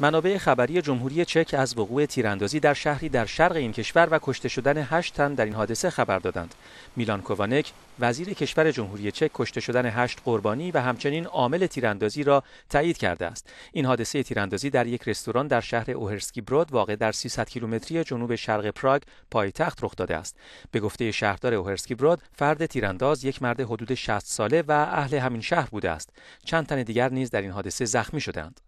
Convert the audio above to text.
منابع خبری جمهوری چک از وقوع تیراندازی در شهری در شرق این کشور و کشته شدن 8 تن در این حادثه خبر دادند. میلان کووانک، وزیر کشور جمهوری چک کشته شدن 8 قربانی و همچنین عامل تیراندازی را تایید کرده است. این حادثه تیراندازی در یک رستوران در شهر اوهرسکی برود واقع در 300 کیلومتری جنوب شرق پراگ پایتخت رخ داده است. به گفته شهردار اوهرسکی برود، فرد تیرانداز یک مرد حدود 60 ساله و اهل همین شهر بوده است. چند تن دیگر نیز در این حادثه زخمی شدند.